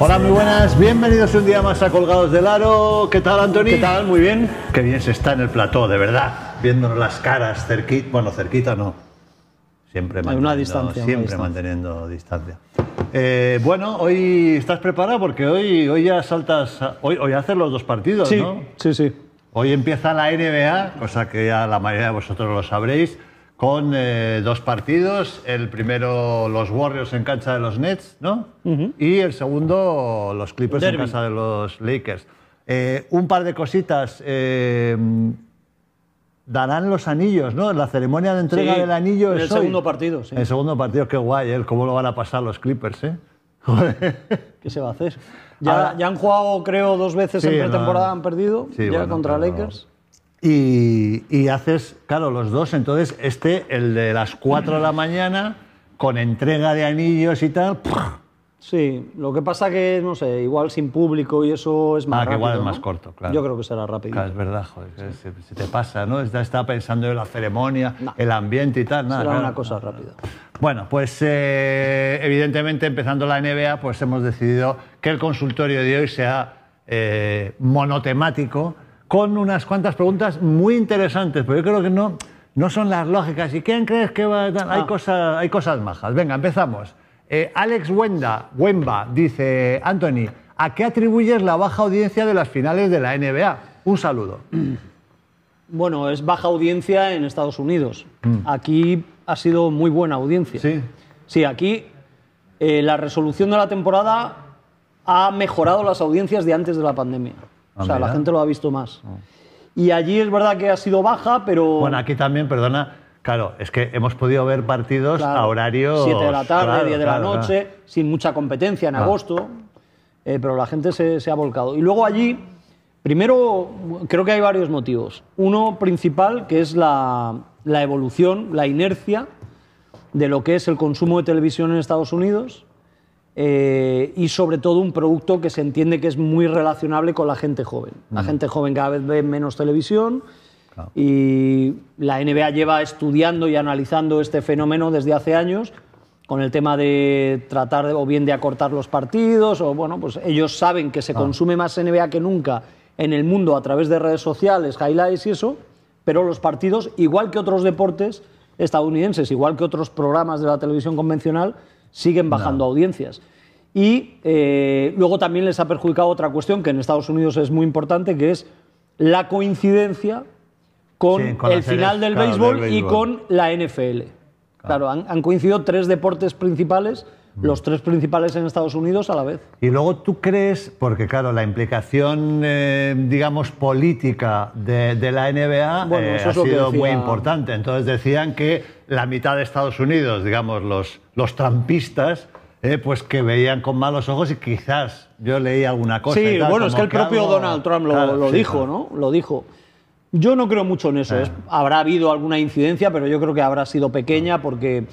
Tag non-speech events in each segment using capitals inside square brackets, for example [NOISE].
Hola, muy buenas, bienvenidos un día más a Colgados del Aro. ¿Qué tal, Antonio? ¿Qué tal? Muy bien. Qué bien se está en el plató, de verdad, viéndonos las caras cerquita, bueno, cerquita no. Siempre manteniendo, una distancia, siempre manteniendo distancia. Eh, bueno, hoy estás preparado porque hoy, hoy ya saltas, hoy, hoy haces los dos partidos, sí, ¿no? Sí, sí. Hoy empieza la NBA, cosa que ya la mayoría de vosotros lo sabréis con eh, dos partidos. El primero, los Warriors en cancha de los Nets, ¿no? Y el segundo, los Clippers en casa de los Lakers. Eh, un par de cositas. Eh, darán los anillos, ¿no? La ceremonia de entrega del anillo en es el segundo partido, sí. El segundo partido, qué guay, ¿eh? Cómo lo van a pasar los Clippers, ¿eh? ¿Qué se va a hacer? [LAUGHS] Ya, ya han jugado, creo, dos veces en pretemporada, han perdido, ya contra Lakers. Y, haces, claro, los dos. Entonces, este, el de las 4 de la mañana, con entrega de anillos y tal. Sí, lo que pasa que, no sé, igual sin público y eso es más ah, rápido. que igual es más corto, claro. Yo creo que será rápido. Claro, es verdad, joder, se, te pasa, ¿no? está estaba pensando en la ceremonia, el ambiente y tal. Nada, será una cosa rápida. Bueno, pues eh, evidentemente empezando la NBA, pues hemos decidido que el consultorio de hoy sea eh, monotemático con unas cuantas preguntas muy interesantes, pero yo creo que no, no son las lógicas. ¿Y quién crees que va a... dar? Hay, ah. hay cosas majas. Venga, empezamos. Eh, Alex Wenda, Wemba dice, Anthony, ¿a qué atribuyes la baja audiencia de las finales de la NBA? Un saludo. [CLEARS THROAT] Bueno, es baja audiencia en Estados Unidos. Mm. Aquí ha sido muy buena audiencia. Sí. Sí, aquí eh, la resolución de la temporada ha mejorado las audiencias de antes de la pandemia o sea, la gente lo ha visto más. Ah. Y allí es verdad que ha sido baja, pero... Bueno, aquí también, perdona, Claro, es que hemos podido ver partidos a horario. 7 de la tarde, diez de la noche, sin mucha competencia en ah. agosto, eh, pero la gente se, ha volcado. Y luego allí, primero, creo que hay varios motivos. Uno principal, que es la evolución, la inercia de lo que es el consumo de televisión en Estados Unidos, eh, y sobre todo un producto que se entiende que es muy relacionable con la gente joven. La gente joven cada vez ve menos televisión y la NBA lleva estudiando y analizando este fenómeno desde hace años con el tema de tratar o bien de acortar los partidos o bueno, pues ellos saben que se consume más NBA que nunca en el mundo a través de redes sociales, highlights y eso, pero los partidos, igual que otros deportes estadounidenses, igual que otros programas de la televisión convencional, siguen bajando audiencias. Y eh, luego también les ha perjudicado otra cuestión que en Estados Unidos es muy importante, que es la coincidencia con, el final del, béisbol y con la NFL. Claro, han, coincidido tres deportes principales Mm. los tres principales en Estados Unidos a la vez. Y luego tú crees, porque claro, la implicación, eh, digamos, política de, la NBA eh, ha sido muy importante. Entonces decían que la mitad de Estados Unidos, digamos, los, los trampistas, eh, pues que veían con malos ojos y quizás yo leí alguna cosa. Sí, bueno, es que el propio Donald Trump lo, dijo, ¿no? Lo dijo. Yo no creo mucho en eso. habrá habido alguna incidencia, pero yo creo que habrá sido pequeña ah. porque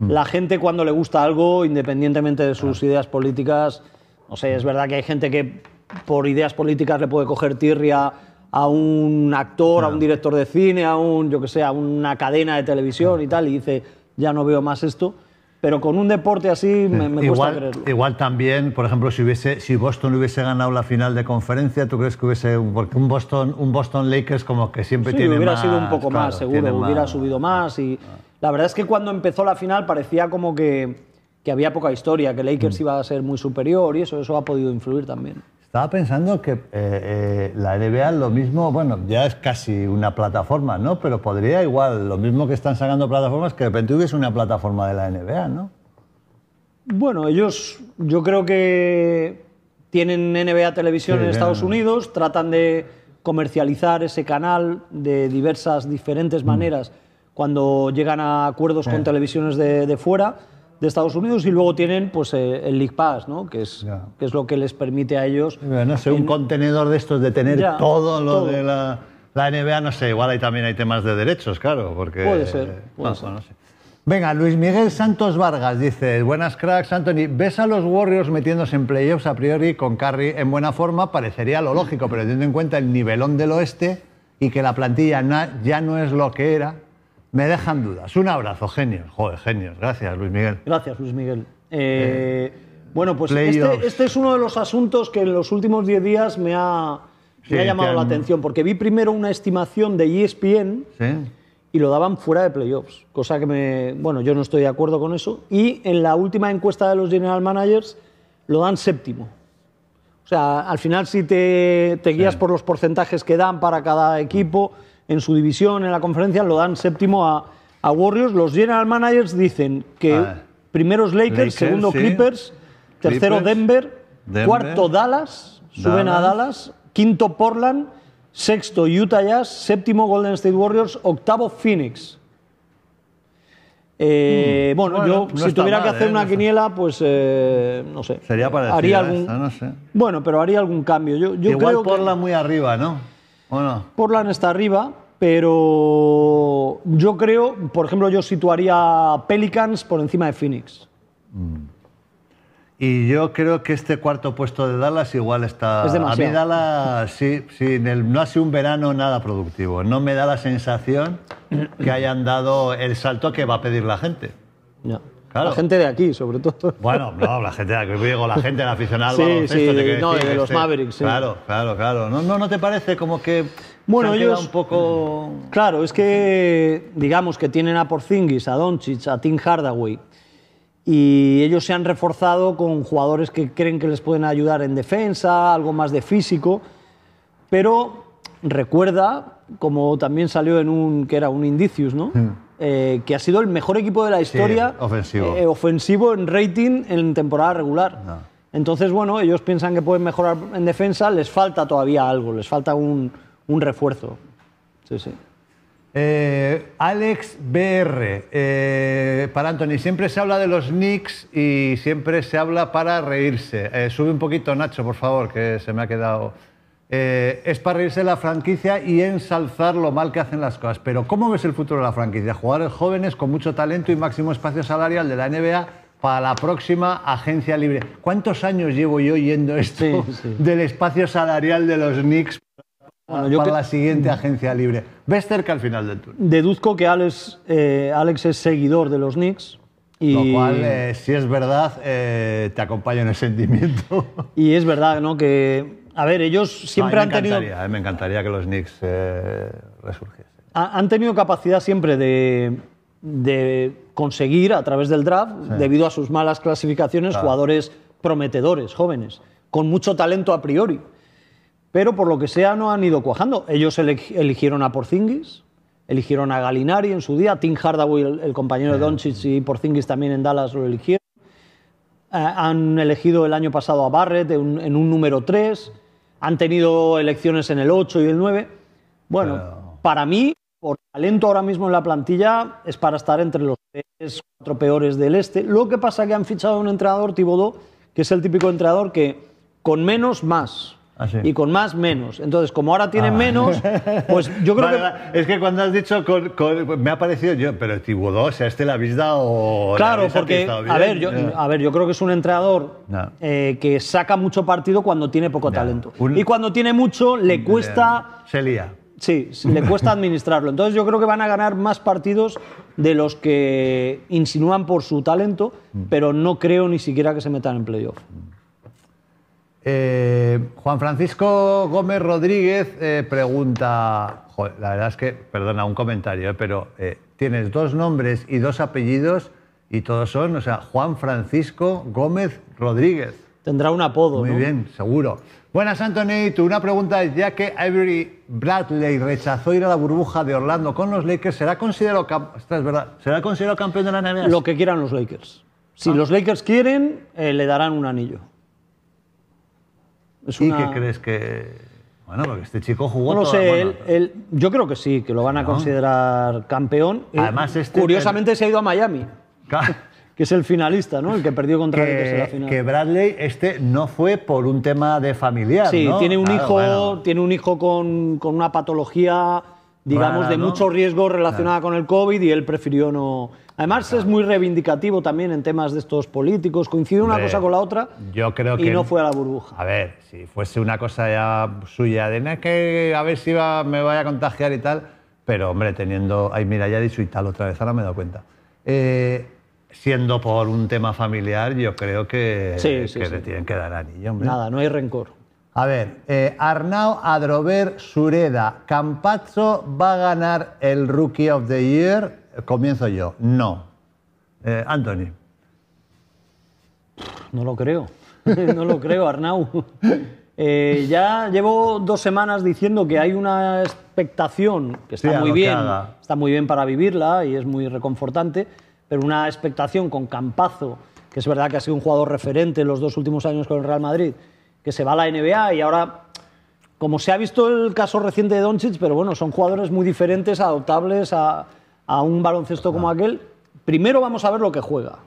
Mm. La gente cuando le gusta algo, independientemente de sus ideas políticas, no sé, es verdad que hay gente que por ideas políticas le puede coger tirria a un actor, a un director de cine, a un, yo que sé, a una cadena de televisión y tal, y dice, ya no veo más esto. Pero con un deporte así me, igual, creerlo. Igual también, por ejemplo, si, hubiese, si Boston hubiese ganado la final de conferencia, ¿tú crees que hubiese...? Porque un Boston, un Boston Lakers como que siempre tiene hubiera Sí, hubiera sido un poco más, seguro. Hubiera subido más y... La verdad es que cuando empezó la final parecía como que, había poca historia, que Lakers mm. iba a ser muy superior y eso, eso ha podido influir también. Estaba pensando que eh, eh, la NBA lo mismo, bueno, ya es casi una plataforma, ¿no? Pero podría igual, lo mismo que están sacando plataformas, que de repente hubiese una plataforma de la NBA, ¿no? Bueno, ellos yo creo que tienen NBA Televisión en Estados Unidos, tratan de comercializar ese canal de diversas, diferentes mm. maneras cuando llegan a acuerdos con eh. televisiones de, fuera de Estados Unidos y luego tienen pues eh, el League Pass, ¿no? que, es, que es lo que les permite a ellos. no sé, un contenedor de estos de tener todo lo de la, NBA, no sé, igual ahí también hay temas de derechos, claro, porque... Puede ser, eh, Venga, Luis Miguel Santos Vargas dice, buenas cracks, Anthony, ¿ves a los Warriors metiéndose en playoffs a priori con Curry en buena forma? Parecería lo lógico, pero teniendo en cuenta el nivelón del oeste y que la plantilla ya no es lo que era, me dejan dudas. Un abrazo, genios. Joder, genios. Gracias, Luis Miguel. Gracias, Luis Miguel. Eh, eh, bueno, pues este, este, es uno de los asuntos que en los últimos 10 días me ha, llamado la atención, porque vi primero una estimación de ESPN y lo daban fuera de playoffs, cosa que me... Bueno, yo no estoy de acuerdo con eso. Y en la última encuesta de los general managers lo dan séptimo. O sea, al final si te, guías por los porcentajes que dan para cada equipo en su división, en la conferencia, lo dan séptimo a, Warriors. Los general managers dicen que primero ah. primeros Lakers, segundo Clippers, tercero Denver, cuarto Dallas, suben a Dallas, quinto Portland, sexto Utah Jazz, séptimo Golden State Warriors, octavo Phoenix. Eh, hmm. bueno, yo si tuviera que hacer ¿eh? una quiniela, pues eh, no sé. Sería haría algún, Bueno, pero haría algún cambio. Yo, Igual Portland muy arriba, ¿no? Bueno. Portland está arriba, pero yo creo, por ejemplo, yo situaría Pelicans por encima de Phoenix. Mm. Y yo creo que este cuarto puesto de Dallas igual está... Es demasiado. A mí Dallas sí, sí, no ha sido un verano nada productivo. No me da la sensación que hayan dado el salto que va a pedir la gente. Ya. La gente de aquí, sobre todo. Bueno, no, la gente de aquí, digo, la gente, aficionada. aficionado no, de los este, Mavericks, sí. Claro, claro, claro. ¿No, no, no te parece como que bueno, ellos, un poco... Claro, es que digamos que tienen a Porzingis, a Doncic, a Tim Hardaway, y ellos se han reforzado con jugadores que creen que les pueden ayudar en defensa, algo más de físico, pero recuerda, como también salió en un, que era un indicius, ¿no? Mm. Eh, que ha sido el mejor equipo de la historia eh, ofensivo. en rating en temporada regular. Ah. Entonces, bueno, ellos piensan que pueden mejorar en defensa, les falta todavía algo, les falta un, refuerzo. Sí, sí. Eh, Alex BR, para Anthony, siempre se habla de los Knicks y siempre se habla para reírse. sube un poquito, Nacho, por favor, que se me ha quedado. Eh, es para irse la franquicia y ensalzar lo mal que hacen las cosas. Pero ¿cómo ves el futuro de la franquicia? Jugadores jóvenes con mucho talento y máximo espacio salarial de la NBA para la próxima agencia libre. ¿Cuántos años llevo yo yendo esto del espacio salarial de los Knicks para la siguiente agencia libre? Ves cerca al final del turno. Deduzco que Alex, eh, Alex es seguidor de los Knicks. Y... Lo cual, eh, si es verdad, te acompaño en el sentimiento. Y es verdad ¿no? que a ver, ellos siempre han tenido. me encantaría que los Knicks eh, resurgiesen. Han tenido capacidad siempre de, conseguir a través del draft, debido a sus malas clasificaciones, jugadores prometedores, jóvenes, con mucho talento a priori. Pero por lo que sea, no han ido cuajando. Ellos eligieron a Porzingis, eligieron a Galinari en su día, Tim Hardaway, el, compañero de Doncic, y Porzingis también en Dallas lo eligieron. Eh, han elegido el año pasado a Barrett en un número 3 han tenido elecciones en el 8 y el 9. Bueno, para mí, por talento ahora mismo en la plantilla, es para estar entre los tres, cuatro peores del este. Lo que pasa es que han fichado a un entrenador, Tibodó, que es el típico entrenador que con menos, más. Ah, y con más menos. Entonces, como ahora tienen ah. menos, pues yo creo que... Es que cuando has dicho, me ha parecido yo, pero tiburón, o sea, este la habéis dado... Claro, porque, a ver, yo, creo que es un entrenador eh, que saca mucho partido cuando tiene poco talento. Y cuando tiene mucho, le cuesta... Se lía. Sí, le cuesta [LAUGHS] administrarlo. Entonces yo creo que van a ganar más partidos de los que insinúan por su talento, mm. pero no creo ni siquiera que se metan en playoff. Mm. Eh, Juan Francisco Gómez Rodríguez eh, pregunta, la verdad es que, perdona, un comentario, eh, pero tienes dos nombres y dos apellidos y todos son, o sea, Juan Francisco Gómez Rodríguez. Tendrá un apodo. Muy bien, seguro. Buenas, Anthony. una pregunta, es ya que Avery Bradley rechazó ir a la burbuja de Orlando con los Lakers, ¿será considerado, es verdad, ¿será considerado campeón de la NBA? Lo que quieran los Lakers. Si ah. los Lakers quieren, le darán un anillo. ¿Y qué crees que.? Bueno, porque este chico jugó. No lo sé, él, yo creo que sí, que lo van a considerar campeón. Además, este, Curiosamente se ha ido a Miami. [LAUGHS] que es el finalista, ¿no? El que perdió contra que, en la final. Que Bradley, este no fue por un tema de familiar. Sí, tiene, un hijo, tiene un hijo con, una patología digamos, de mucho riesgo relacionada con el COVID y él prefirió no. Además es muy reivindicativo también en temas de estos políticos, coincide una cosa con la otra yo creo y no fue a la burbuja. A ver, si fuese una cosa ya suya de que a ver si me vaya a contagiar y tal, pero hombre, teniendo... Ay, mira, ya he dicho y tal otra vez, ahora me he dado cuenta. Eh, siendo por un tema familiar, yo creo que, sí, sí, que le tienen que dar anillo. Hombre. Nada, no hay rencor. A ver, eh, Arnau Adrover Sureda, Campazzo va a ganar el Rookie of the Year comienzo yo. No. Eh, Anthony. No lo creo. [LAUGHS] no lo creo, Arnau. Eh, ya llevo dos semanas diciendo que hay una expectación que está muy bien, está muy bien para vivirla y es muy reconfortante, pero una expectación con Campazo, que es verdad que ha sido un jugador referente los dos últimos años con el Real Madrid, que se va a la NBA y ahora, como se ha visto el caso reciente de Doncic, pero bueno, son jugadores muy diferentes, adoptables a a un baloncesto como aquel, primero vamos a ver lo que juega.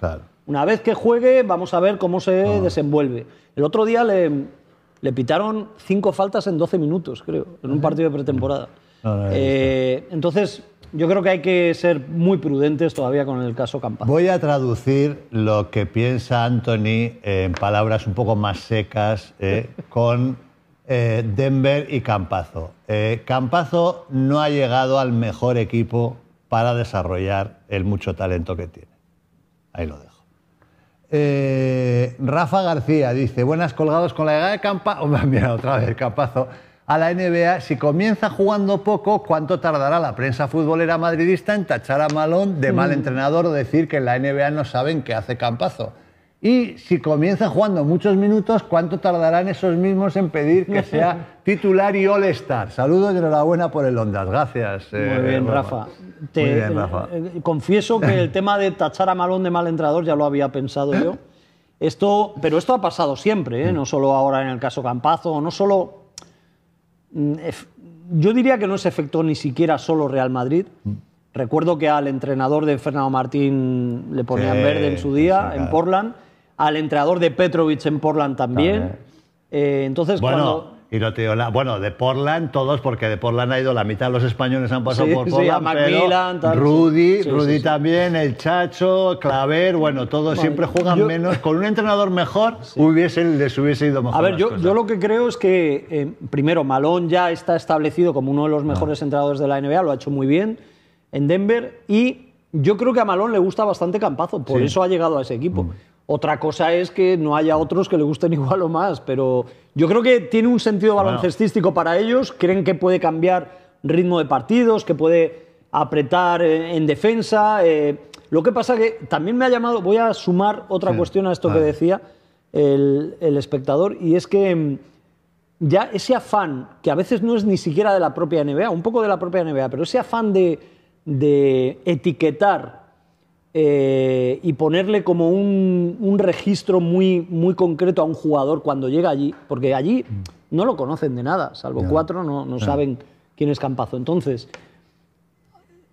Una vez que juegue, vamos a ver cómo se desenvuelve. El otro día le, pitaron cinco faltas en 12 minutos, creo, en un partido de pretemporada. Eh, entonces, yo creo que hay que ser muy prudentes todavía con el caso Campazo. Voy a traducir lo que piensa Anthony en palabras un poco más secas eh, [LAUGHS] con eh, Denver y Campazo. Campazo no ha llegado al mejor equipo para desarrollar el mucho talento que tiene. Ahí lo dejo. Eh, Rafa García dice, buenas colgados con la llegada de Campa, [LAUGHS] oh, mira otra vez Campazo, a la NBA, si comienza jugando poco, ¿cuánto tardará la prensa futbolera madridista en tachar a Malón de mal mm. entrenador o decir que en la NBA no saben qué hace Campazo? Y si comienza jugando muchos minutos, ¿cuánto tardarán esos mismos en pedir que sea [LAUGHS] titular y all-star? Saludos y enhorabuena por el Ondas. Gracias. Muy eh, bien, Rafa. Te, eh, eh, confieso que el tema de tachar a Malón de mal entrador ya lo había pensado yo. Esto, pero esto ha pasado siempre, ¿eh? no solo ahora en el caso Campazo, no solo. Mm, yo diría que no se afectó ni siquiera solo Real Madrid. Recuerdo que al entrenador de Fernando Martín le ponían verde en su día, en Portland. Al entrenador de Petrovic en Portland también. entonces, bueno, cuando... Bueno, de Portland todos, porque de Portland ha ido la mitad de los españoles han pasado por Portland, Rudy, Rudy también, el Chacho, Claver, bueno, todos siempre juegan menos. Con un entrenador mejor hubiesen, les hubiese ido mejor. A ver, yo, lo que creo es que, eh, primero, Malón ya está establecido como uno de los ah. mejores entrenadores de la NBA, lo ha hecho muy bien en Denver, y yo creo que a Malón le gusta bastante Campazo, por eso ha llegado a ese equipo. Otra cosa es que no haya otros que le gusten [LAUGHS] igual o más, pero yo creo que tiene un sentido para ellos. Creen que puede cambiar ritmo de partidos, que puede apretar en defensa. Eh, lo que pasa que también me ha llamado, voy a sumar otra cuestión a esto que decía el, espectador, y es que mm, ya ese afán, que a veces no es ni siquiera de la propia NBA, un poco de la propia NBA, pero ese afán de etiquetar eh, y ponerle como un, registro muy, muy concreto a un jugador cuando llega allí, porque allí mm. no lo conocen de nada, salvo cuatro, no, ah. saben quién es Campazo. Entonces,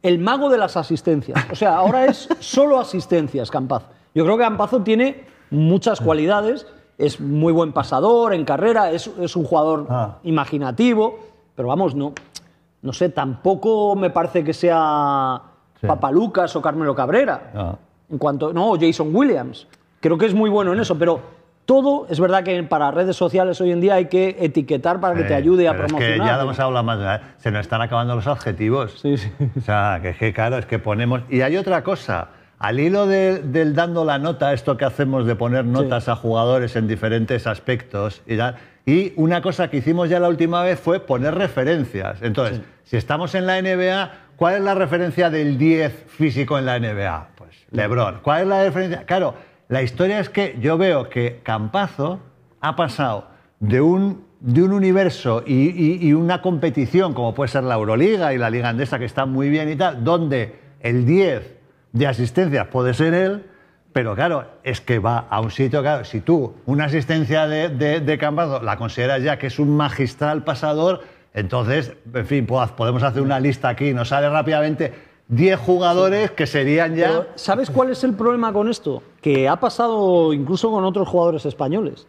el mago de las asistencias, o sea, ahora es solo asistencias Campazo. Yo creo que Campazo tiene muchas ah. cualidades, es muy buen pasador en carrera, es, un jugador ah. imaginativo, pero vamos, no, no sé, tampoco me parece que sea Papá Papalucas o Carmelo Cabrera. Ah. En cuanto, no, Jason Williams. Creo que es muy bueno en eso, pero todo es verdad que para redes sociales hoy en día hay que etiquetar para que te ayude a promocionar. ya más, ¿eh? se nos están acabando los adjetivos. Sí, sí. O sea, que, claro, es que ponemos. Y hay otra cosa. Al hilo del dando la nota, esto que hacemos de poner notas a jugadores en diferentes aspectos, y y una cosa que hicimos ya la última vez fue poner referencias. Entonces, si estamos en la NBA, ¿cuál es la referencia del 10 físico en la NBA? Pues LeBron. ¿Cuál es la referencia? Claro, la historia es que yo veo que Campazo ha pasado de un, de un universo y, una competición como puede ser la Euroliga y la Liga Andesa, que está muy bien y tal, donde el 10 de asistencias puede ser él, pero claro, es que va a un sitio, si tú una asistencia de, de, Cambazo la consideras ya que es un magistral pasador, entonces, en fin, pues, podemos hacer una lista aquí, nos sale rápidamente 10 jugadores que serían ya... ¿Sabes cuál es el problema con esto? Que ha pasado incluso con otros jugadores españoles.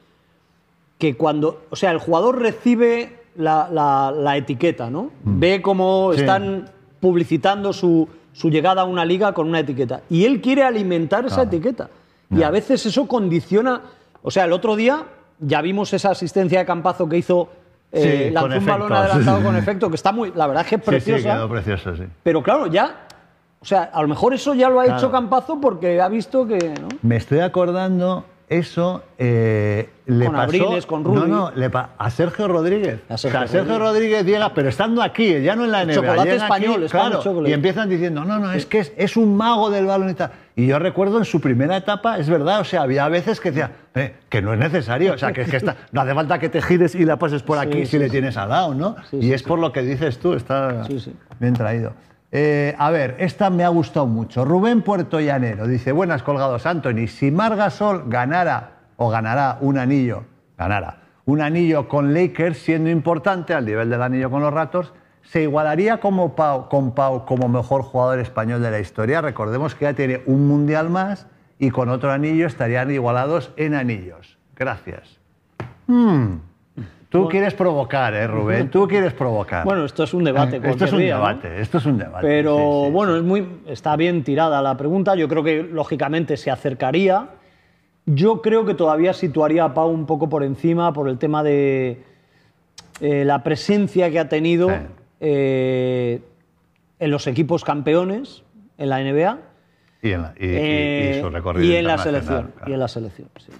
Que cuando, o sea, el jugador recibe la, etiqueta, ¿no? Mm. Ve cómo están publicitando su, su llegada a una liga con una etiqueta. Y él quiere alimentar esa etiqueta. Y a veces eso condiciona. O sea, el otro día ya vimos esa asistencia de Campazo que hizo eh, lanzó un balón adelantado con efecto, que está muy. La verdad es que es preciosa. Sí, sí, precioso, sí. Pero claro, ya. O sea, a lo mejor eso ya lo ha hecho Campazo porque ha visto que. Me estoy acordando eso eh, le con pasó No, no, a Sergio Rodríguez. A Sergio, Rodríguez. llega, pero estando aquí, ya no en la NBA. Chocolate español, claro, Y empiezan diciendo, no, no, es que es, un mago del balón y yo recuerdo en su primera etapa, es verdad, o sea, había veces que decía, eh, que no es necesario, o sea, que, que no hace falta que te gires y la pases por aquí si le tienes al lado, ¿no? y es por lo que dices tú, está bien traído. Eh, a ver, esta me ha gustado mucho. Rubén Puerto Llanero dice, buenas colgados, Anthony, si Margasol ganara o ganará un anillo, ganara un anillo con Lakers siendo importante al nivel del anillo con los Raptors, se igualaría como con Pau como mejor jugador español de la historia. Recordemos que ya tiene un mundial más y con otro anillo estarían igualados en anillos. Gracias. Hmm. Tú quieres provocar, ¿eh, Rubén? Tú quieres provocar. Bueno, esto es un debate. Esto es un debate, esto es un Pero bueno, Es muy, está bien tirada la pregunta. Yo creo que lógicamente se acercaría. Yo creo que todavía situaría a Pau un poco por encima por el tema de eh, la presencia que ha tenido eh, en los equipos campeones, en la NBA. Y en la, eh, selección. Y en la selección, sí.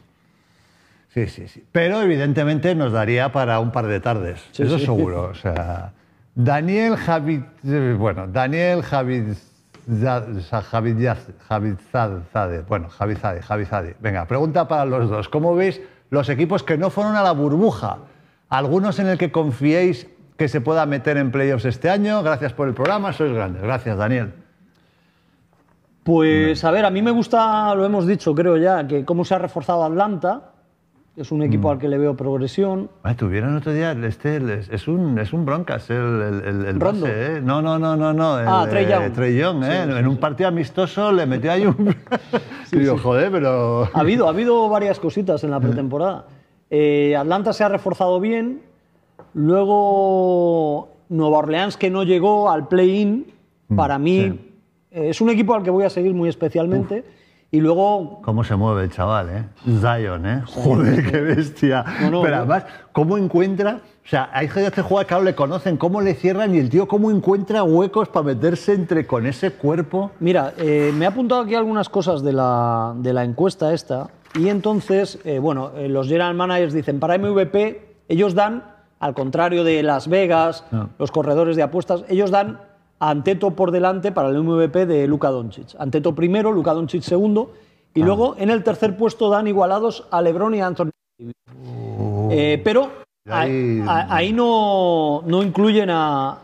Sí, sí, sí. Pero evidentemente nos daría para un par de tardes, eso seguro. O sea, Daniel Javid, bueno, Daniel Javid, bueno, Javizade, Javizade. Venga, pregunta para los dos. ¿Cómo veis los equipos que no fueron a la burbuja? ¿Algunos en el que confiéis que se pueda meter en playoffs este año? Gracias por el programa, sois grandes. Gracias, Daniel. Pues a ver, a mí me gusta, lo hemos dicho creo ya, que cómo se ha reforzado Atlanta es un equipo mm. al que le veo progresión. Ah, estuvieron tuvieron otro día, este, es un, es un broncas el, el, el ¿eh? No, no, no, no, no. ah, Trey Young. Eh, Trey Young, ¿eh? en un partido amistoso le metió ahí un... [LAUGHS] digo, joder, pero... Ha habido, ha habido varias cositas en la pretemporada. Atlanta se ha reforzado bien, luego Nueva Orleans que no llegó al play-in, mm, para mí es un equipo al que voy a seguir muy especialmente. Y luego... ¿Cómo se mueve el chaval, eh? Zion, ¿eh? Joder, qué bestia. Pero además, ¿cómo encuentra o sea, hay gente este que juega, claro, le conocen, cómo le cierran y el tío cómo encuentra huecos para meterse entre con ese cuerpo. Mira, eh, me ha apuntado aquí algunas cosas de la, de la encuesta esta y entonces, eh, bueno, eh, los general managers dicen, para MVP ellos dan, al contrario de Las Vegas, los corredores de apuestas, ellos dan Anteto por delante para el MVP de Luka Doncic. Anteto primero, Luka Doncic segundo. Y ah. luego en el tercer puesto dan igualados a Lebron y a Anthony oh. eh, pero ahí, no, incluyen a,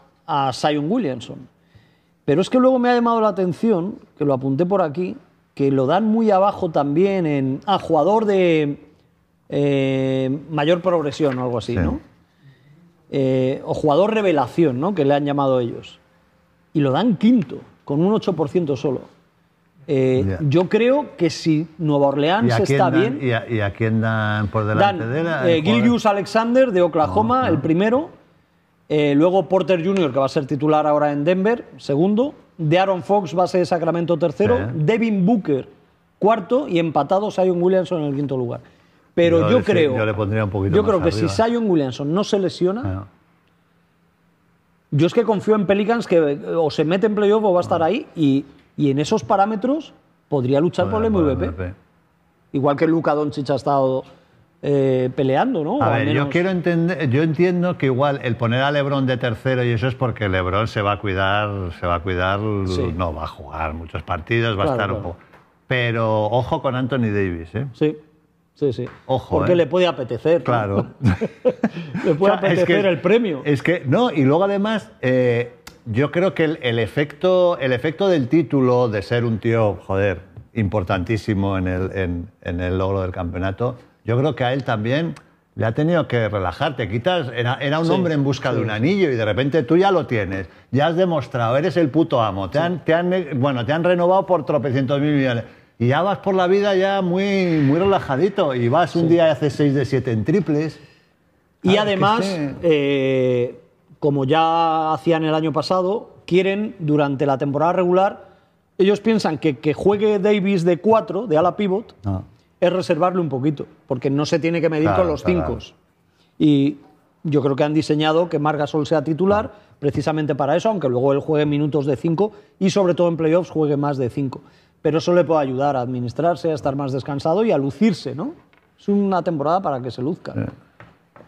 Sion Williamson. Pero es que luego me ha llamado la atención, que lo apunté por aquí, que lo dan muy abajo también en. Ah, jugador de eh, mayor progresión o algo así, ¿no? Eh, o jugador revelación, ¿no? Que le han llamado ellos y lo dan quinto, con un 8% solo. Eh, yo creo que si Nueva Orleans está bien. Y a, quién dan por delante de la, eh, Alexander de Oklahoma, el primero. Eh, luego Porter Jr., que va a ser titular ahora en Denver, segundo. De Aaron Fox, base de Sacramento, tercero. Devin Booker, cuarto. Y empatado, Sion Williamson en el quinto lugar. Pero yo, creo. Yo le pondría un poquito Yo creo que si Sion Williamson no se lesiona. Ah. Yo es que confío en Pelicans que eh, o se mete en playoff o va a estar ahí y, en esos parámetros podría luchar por el MVP. Igual que Luca Doncic ha estado eh, peleando, ¿no? ver, yo quiero entender, yo entiendo que igual el poner a LeBron de tercero y eso es porque LeBron se va a cuidar, se va a cuidar, no va a jugar muchos partidos, va a estar un poco. Pero ojo con Anthony Davis, ¿eh? Sí. Sí, sí. Ojo. Porque ¿eh? le puede apetecer. Claro. [LAUGHS] le puede [LAUGHS] apetecer el premio. Es que, no, y luego además, eh, yo creo que el, efecto, el efecto del título de ser un tío, joder, importantísimo en el, en, el logro del campeonato, yo creo que a él también le ha tenido que relajarte. Quitas, era, un hombre en busca de un anillo y de repente tú ya lo tienes. Ya has demostrado, eres el puto amo. Te, han, te han, eh, bueno, te han renovado por tropecientos mil millones. Y ya vas por la vida ya muy, muy relajadito. Y vas un día y haces 6 de 7 en triples. Y además, eh, como ya hacían el año pasado, quieren durante la temporada regular, ellos piensan que que juegue Davis de 4, de ala pivot, ah. es reservarle un poquito, porque no se tiene que medir con los 5. Y yo creo que han diseñado que Marga sol sea titular precisamente para eso, aunque luego él juegue minutos de 5 y sobre todo en playoffs juegue más de 5 pero eso le puede ayudar a administrarse, a estar más descansado y a lucirse, ¿no? Es una temporada para que se luzca. Eh,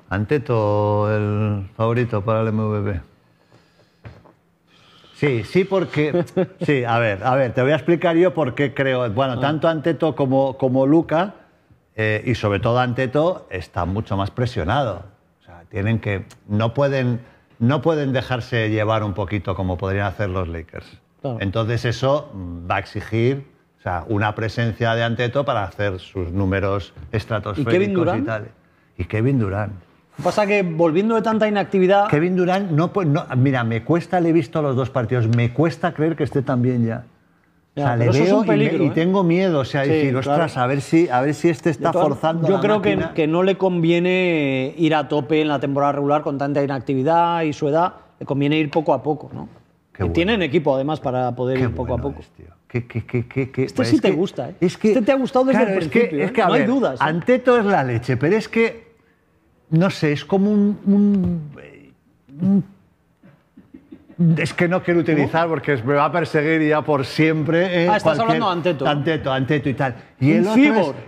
Anteto, el favorito para el MVP. Sí, sí, porque. [LAUGHS] Sí, a ver, a ver, te voy a explicar yo por qué creo. Bueno, ah. tanto Anteto como, como Luca, eh, y sobre todo Anteto, está mucho más presionado. O sea, tienen que. No pueden, no pueden dejarse llevar un poquito como podrían hacer los Lakers. Entonces eso va a exigir o sea, una presencia de Anteto para hacer sus números estratosféricos y, Kevin Durant? y tal. Y Kevin Durant. Pasa que volviendo de tanta inactividad. Kevin durán no, no, mira, me cuesta, le he visto a los dos partidos, me cuesta creer que esté tan bien ya. o sea, le veo peligro, y, ¿eh? tengo miedo, o sea, decir, ostras, a, ver si, a ver si este está forzando. Yo creo que, que, no le conviene ir a tope en la temporada regular con tanta inactividad y su edad, le conviene ir poco a poco, ¿no? tienen equipo además para poder ir poco a poco. este sí te gusta, ¿eh? este te ha gustado desde el principio. Es ¿eh? no hay dudas. ¿eh? Anteto es la leche, pero es que, no sé, es como un, es que no quiero utilizar porque me va a perseguir ya por siempre. Eh, ah, estás hablando de Anteto. Anteto, Anteto y tal. Y el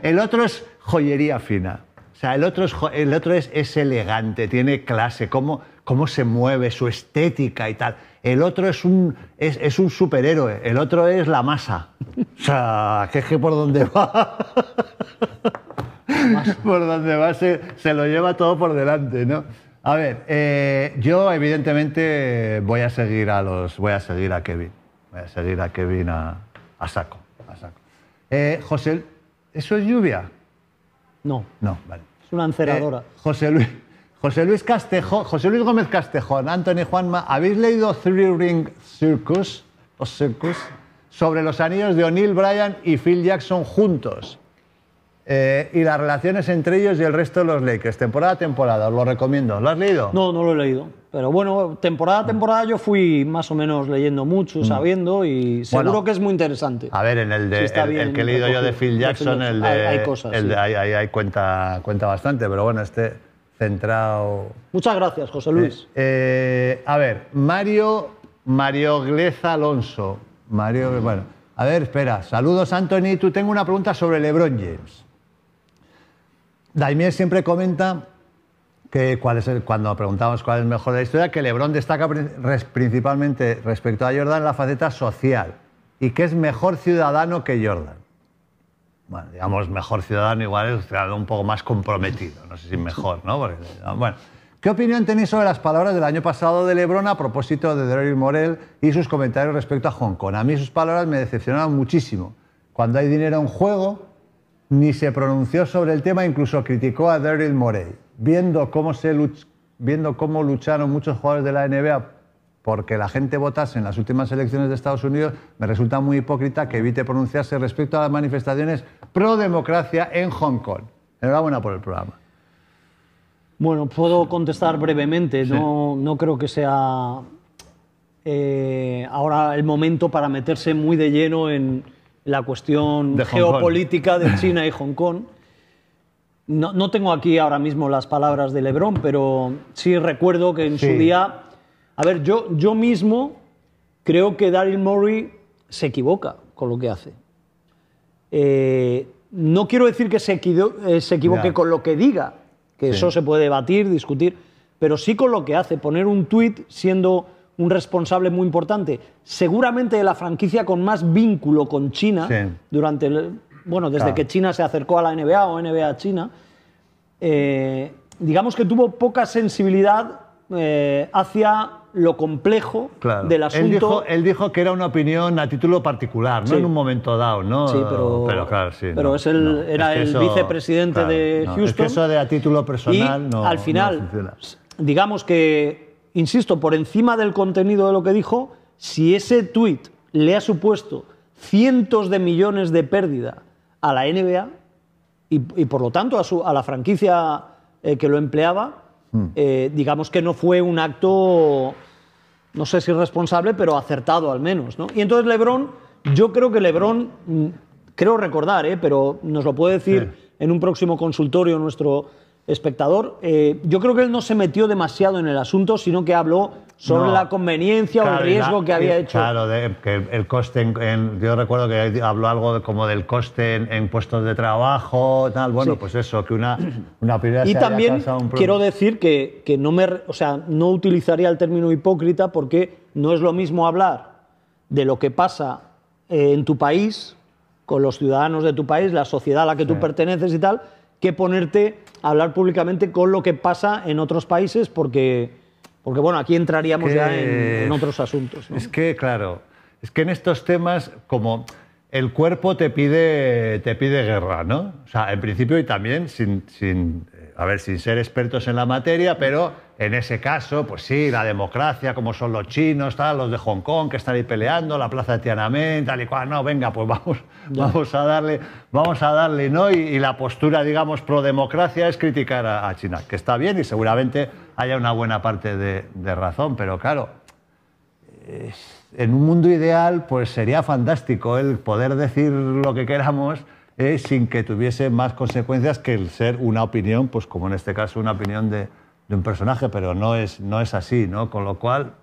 el otro es joyería fina sea, el otro es, el otro es, es elegante, tiene clase, cómo, cómo se mueve, su estética y tal. El otro es un, es, es un superhéroe, el otro es la masa. O sea, que es que por donde va. [LAUGHS] por donde va se, se, lo lleva todo por delante, ¿no? A ver, eh, yo evidentemente voy a seguir a los. Voy a seguir a Kevin. Voy a seguir a Kevin a, a saco. A saco. Eh, José, ¿eso es lluvia? No. No, vale una enceradora. Eh, José Luis. José Luis, José Luis Gómez Castejón, Anthony Juanma, ¿habéis leído Three Ring Circus, o Circus sobre los anillos de O'Neill, Bryan y Phil Jackson juntos? Eh, y las relaciones entre ellos y el resto de los Lakers, temporada a temporada, os lo recomiendo. ¿Lo has leído? No, no lo he leído. Pero bueno, temporada a temporada yo fui más o menos leyendo mucho, mm. sabiendo y seguro que es muy interesante. A ver, en el, de, que he leído yo de Phil Jackson, el de... Hay, El cuenta, cuenta bastante, pero bueno, este centrado... Muchas gracias, José Luis. Eh, eh, a ver, Mario, Mario Gleza Alonso. Mario, bueno. A ver, espera. Saludos, Anthony. Tú tengo una pregunta sobre LeBron James. Daimiel siempre comenta que cuando preguntamos cuál es el mejor de la historia, que Lebron destaca principalmente respecto a Jordan la faceta social y que es mejor ciudadano que Jordan. Bueno, digamos, mejor ciudadano igual es ciudadano un poco más comprometido, no sé si mejor, ¿no? bueno, ¿qué opinión tenéis sobre las palabras del año pasado de Lebron a propósito de Derrick Morel y sus comentarios respecto a Hong Kong? A mí sus palabras me decepcionaron muchísimo. Cuando hay dinero en juego, ni se pronunció sobre el tema, incluso criticó a Daryl Morey, viendo cómo, se lucharon muchos jugadores de la NBA porque la gente votase en las últimas elecciones de Estados Unidos, me resulta muy hipócrita que evite pronunciarse respecto a las manifestaciones pro democracia en Hong Kong. Enhorabuena por el programa. Bueno, puedo contestar brevemente. No, no creo que sea eh, ahora el momento para meterse muy de lleno en, la cuestión geopolítica de [LAUGHS] China y Hong Kong. No, tengo aquí ahora mismo las palabras de Lebrón, pero sí recuerdo que en su día... A ver, yo, yo mismo creo que Daryl Murray se equivoca con lo que hace. Eh, no quiero decir que se, eh, equivoque con lo que diga, que eso se puede debatir, discutir, pero sí con lo que hace, poner un tuit siendo un responsable muy importante, seguramente de la franquicia con más vínculo con China durante bueno, desde que China se acercó a la NBA o NBA China, eh, digamos que tuvo poca sensibilidad eh, hacia lo complejo del asunto. Él dijo, que era una opinión a título particular, no en un momento dado, ¿no? Sí, pero, claro, sí. Pero es era el vicepresidente de Houston. Es que eso de a título personal y Al final, digamos que insisto, por encima del contenido de lo que dijo, si ese tuit le ha supuesto cientos de millones de pérdida a la NBA y, por lo tanto a, la franquicia eh, que lo empleaba, hmm. eh, digamos que no fue un acto, no sé si responsable, pero acertado al menos. Y entonces Lebron, yo creo que Lebron, mm, creo recordar, eh, pero nos lo puede decir en un próximo consultorio nuestro espectador. Eh, yo creo que él no se metió demasiado en el asunto, sino que habló sobre la conveniencia o el riesgo que había hecho. Claro, que el coste. En, yo recuerdo que habló algo como del coste en, puestos de trabajo, tal. Bueno, pues eso, que una, una prioridad. Y también quiero decir que, que no me, o sea, no utilizaría el término hipócrita porque no es lo mismo hablar de lo que pasa eh, en tu país, con los ciudadanos de tu país, la sociedad a la que tú perteneces y tal, que ponerte hablar públicamente con lo que pasa en otros países, porque, porque bueno, aquí entraríamos ya en, otros asuntos. Es que, claro, es que en estos temas, como el cuerpo te pide, te pide guerra, ¿no? O sea, en principio y también sin a ver, sin ser expertos en la materia, pero en ese caso, pues sí, la democracia, como son los chinos, los de Hong Kong que están ahí peleando, la plaza de Tiananmen, tal y cual, no, venga, pues vamos, vamos a darle, vamos a darle, ¿no? Y, la postura, digamos, pro democracia es criticar a, China, que está bien y seguramente haya una buena parte de, razón, pero claro, en un mundo ideal, pues sería fantástico el poder decir lo que queramos eh, sin que tuviese más consecuencias que el ser una opinión, pues como en este caso una opinión de, un personaje, pero no es, no es así, ¿no? Con lo cual...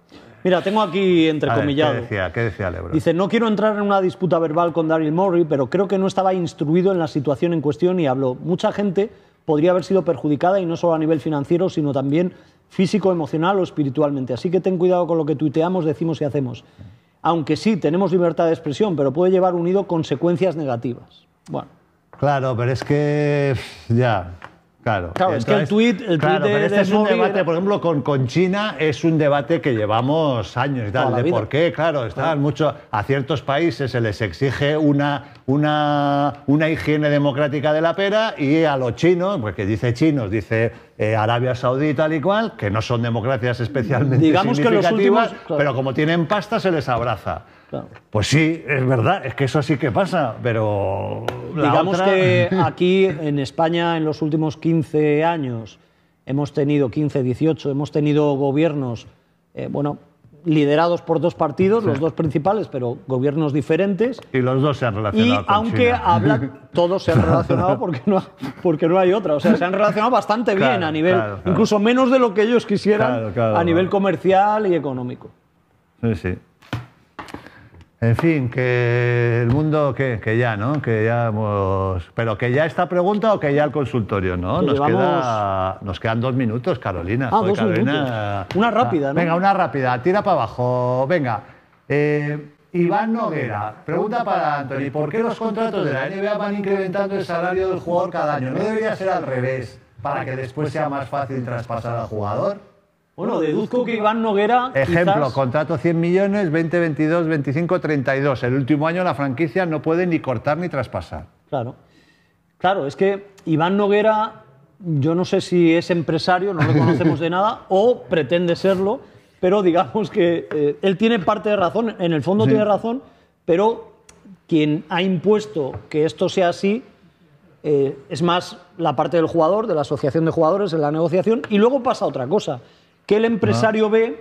Mira, tengo aquí entrecomillado. comillas ¿qué, decía? Lebron? Dice, no quiero entrar en una disputa verbal con Daryl Murray, pero creo que no estaba instruido en la situación en cuestión y habló. Mucha gente podría haber sido perjudicada y no solo a nivel financiero, sino también físico, emocional o espiritualmente. Así que ten cuidado con lo que tuiteamos, decimos y hacemos. Aunque sí, tenemos libertad de expresión, pero puede llevar unido consecuencias negativas. Bueno. Claro, pero es que. Ya. Claro. es que el tuit. El este es un debate, por ejemplo, con, China es un debate que llevamos años y tal. De por qué, claro, están muchos, A ciertos países se les exige una, higiene democrática de la pera y a los chinos, porque pues dice chinos, dice eh, Arabia Saudí tal y cual, que no son democracias especialmente significativas, pero como tienen pasta se les abraza. Pues sí, es verdad, es que eso sí que pasa, pero... Digamos que aquí en España en los últimos 15 años hemos tenido 15, 18, hemos tenido gobiernos, eh, bueno, liderados por dos partidos, los dos principales, pero gobiernos diferentes. Y los dos se han relacionado. Y aunque habla... todos se han [LAUGHS] relacionado porque no, porque no hay otra. O sea, se han relacionado bastante bien a nivel, incluso menos de lo que ellos quisieran a nivel comercial y económico. Sí, sí. En fin, que el mundo, que, ya, ¿no? Que ya hemos... Pero que ya esta pregunta o que ya el consultorio, ¿no? nos, quedan dos minutos, Carolina. Ah, dos Minutos. Una rápida, ¿no? Venga, una rápida. Tira para abajo. Venga. Eh, Iván Noguera, pregunta para Anthony. ¿Por qué los contratos de la NBA van incrementando el salario del jugador cada año? ¿No debería ser al revés para que después sea más fácil traspasar al jugador? Bueno, deduzco que Iván Noguera. Ejemplo, contrato 100 millones, 20, 22, 25, 32. El último año la franquicia no puede ni cortar ni traspasar. Claro. Claro, es que Iván Noguera, yo no sé si es empresario, no lo conocemos de nada, o pretende serlo, pero digamos que eh, él tiene parte de razón, en el fondo tiene razón, pero quien ha impuesto que esto sea así eh, es más la parte del jugador, de la asociación de jugadores en la negociación, y luego pasa otra cosa que el empresario ah. ve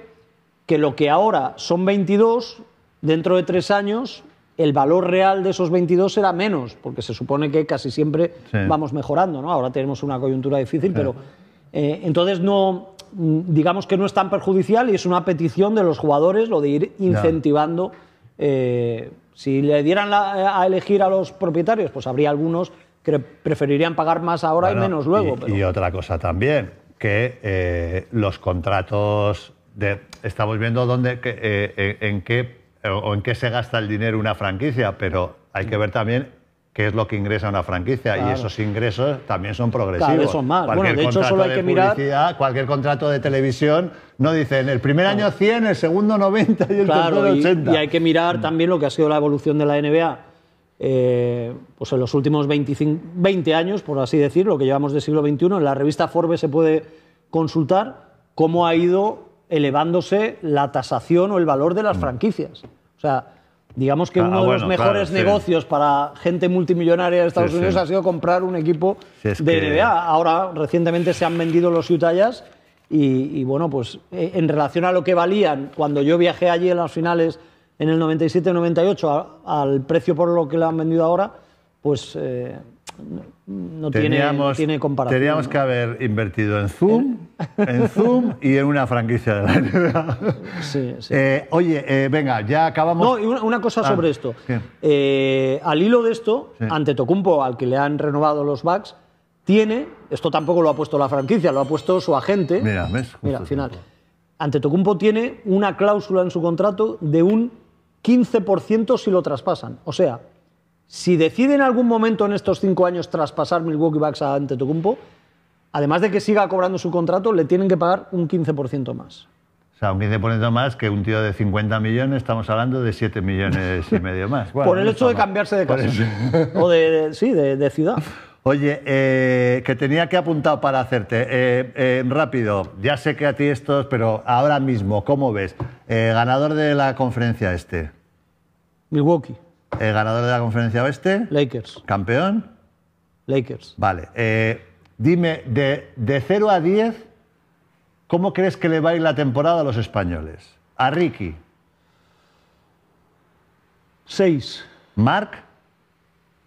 que lo que ahora son 22, dentro de tres años el valor real de esos 22 será menos, porque se supone que casi siempre vamos mejorando, ¿no? Ahora tenemos una coyuntura difícil, pero eh, entonces no, mm, digamos que no es tan perjudicial y es una petición de los jugadores lo de ir incentivando. Eh, si le dieran eh, a elegir a los propietarios, pues habría algunos que preferirían pagar más ahora y menos luego. y otra cosa también, que eh, los contratos de, estamos viendo dónde, eh, en, qué o en qué se gasta el dinero una franquicia, pero hay que ver también qué es lo que ingresa una franquicia y esos ingresos también son progresivos. Cada son más. Cualquier bueno, de hecho solo hay que mirar cualquier contrato de televisión no dice en el primer año 100, el segundo 90 y el tercero 80. y, hay que mirar también lo que ha sido la evolución de la NBA eh, pues en los últimos 20 años, por así decirlo, que llevamos del siglo XXI, en la revista Forbes se puede consultar cómo ha ido elevándose la tasación o el valor de las mm. franquicias. O sea, digamos que ah, uno de los mejores negocios para gente multimillonaria de Estados Unidos ha sido comprar un equipo de NBA. Ahora, recientemente se han vendido los Utah y, y, bueno, pues eh, en relación a lo que valían cuando yo viajé allí en las finales en el 97-98 al precio por lo que le han vendido ahora, pues eh, no, tiene, comparación. Teníamos que haber invertido en Zoom, [LAUGHS] en Zoom y en una franquicia de la NBA. Sí, eh, oye, eh, venga, ya acabamos. No, una, cosa ah, sobre esto. al hilo de esto, ante Tocumpo, al que le han renovado los bugs, tiene, esto tampoco lo ha puesto la franquicia, lo ha puesto su agente. Mira, Mira, al final. Ante Tocumpo tiene una cláusula en su contrato de un 15% si lo traspasan. O sea, si decide en algún momento en estos cinco años traspasar Milwaukee Bucks a Antetokounmpo, además de que siga cobrando su contrato, le tienen que pagar un 15% más. O sea, un 15% más que un tío de 50 millones, estamos hablando de 7 millones y medio más. [LAUGHS] por el hecho de cambiarse de casa. O de, sí, de ciudad. Oye, eh, que tenía que apuntar para hacerte. Eh, eh, rápido, ya sé que a ti estos, pero ahora mismo, ¿cómo ves? ganador de la conferencia este. Milwaukee. ganador de la conferencia oeste. Lakers. Campeón. Lakers. Vale. dime, de, 0 a 10, ¿cómo crees que le va a ir la temporada a los españoles? A Ricky. 6. Mark.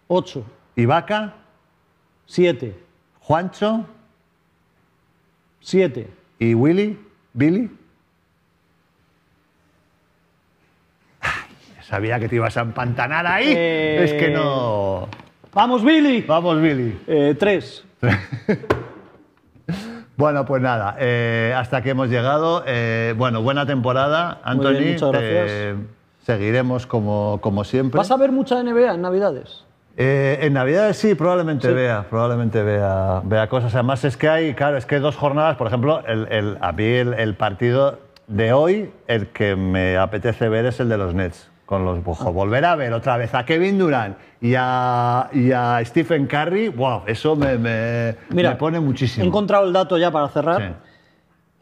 8. ¿Ibaca? Siete. Juancho. Siete. ¿Y Willy? ¿Billy? Sabía que te ibas a empantanar ahí. Eh, es que no. ¡Vamos, Billy! Vamos, Billy. Eh, tres. [LAUGHS] bueno, pues nada, eh, hasta que hemos llegado. Eh, bueno, buena temporada, Anthony. muchas gracias. seguiremos como, como siempre. ¿Vas a ver mucha NBA en Navidades? Eh, en Navidad sí, probablemente vea, probablemente vea, vea cosas. Además es que hay, claro, es que dos jornadas, por ejemplo, el, a mí el, partido de hoy, el que me apetece ver es el de los Nets, con los ah. Volver a ver otra vez a Kevin Durant y a, Stephen Curry, wow, eso me, pone muchísimo. He encontrado el dato ya para cerrar.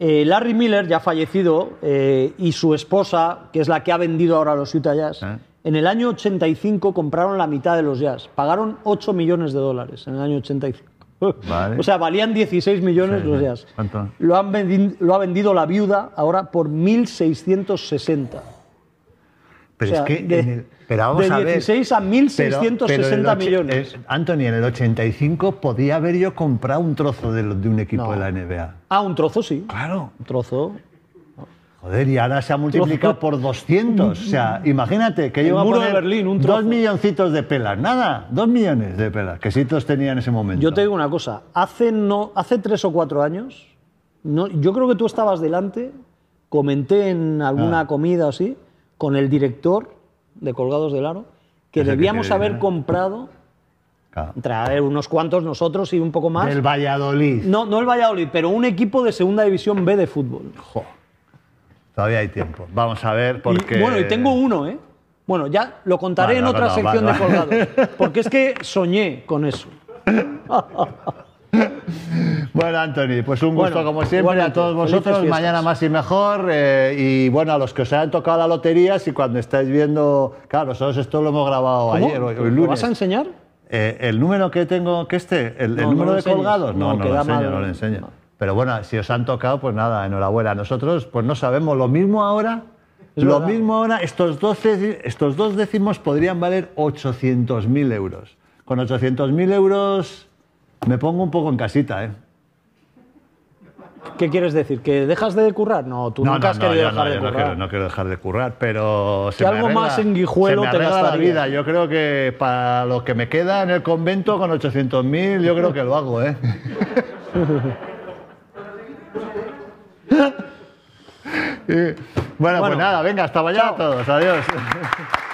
Eh, Larry Miller, ya ha fallecido, eh, y su esposa, que es la que ha vendido ahora los Utah Jazz, ah. En el año 85 compraron la mitad de los jazz. Pagaron 8 millones de dólares en el año 85. [LAUGHS] O sea, valían 16 millones los jazz. Lo, han lo ha vendido la viuda ahora por 1.660. Pero es que. De, 16 a, 1.660 millones. Anthony, en el 85 podía haber yo comprado un trozo de, de un equipo de la NBA. Ah, un trozo sí. Claro. Un trozo. Joder, y ahora se ha multiplicado por 200. Mm. O sea, imagínate que yo iba a de Berlín, un dos milloncitos de pelas. Nada, dos millones de pelas. Que tenía en ese momento. Yo te digo una cosa. Hace, no, hace tres o cuatro años, no, yo creo que tú estabas delante, comenté en alguna ah. comida o así, con el director de Colgados del Aro, que debíamos haber ¿eh? comprado Claro. Traer unos cuantos nosotros y un poco más. El Valladolid. No, no el Valladolid, pero un equipo de segunda división B de fútbol. Todavía hay tiempo. Vamos a ver porque... bueno, y tengo uno, ¿eh? Bueno, ya lo contaré en otra sección de colgados, porque es que soñé con eso. [LAUGHS] bueno, Anthony, pues un gusto como siempre a todos vosotros. Mañana más y mejor. Eh, y bueno, a los que os hayan tocado la lotería, si cuando estáis viendo. Claro, nosotros esto lo hemos grabado ayer, hoy, el lunes. ¿Lo vas a enseñar? Eh, el número que tengo, que este, el, número de colgados. No, no, lo enseño, no lo enseño. Pero bueno, si os han tocado, pues nada, enhorabuena. Nosotros pues no sabemos lo mismo ahora. lo mismo ahora, estos, 12, estos dos décimos podrían valer 800.000 euros. Con 800.000 euros me pongo un poco en casita, ¿eh? ¿Qué quieres decir? ¿Que dejas de currar? No, tú nunca has querido dejar de currar. Quiero, no quiero, dejar de currar, pero. Se algo más en guijuelo se me te la vida. Yo creo que para lo que me queda en el convento con 800.000, yo creo que lo hago, ¿eh? [LAUGHS] [LAUGHS] bueno, pues nada, venga, hasta mañana a todos. Adiós. [LAUGHS]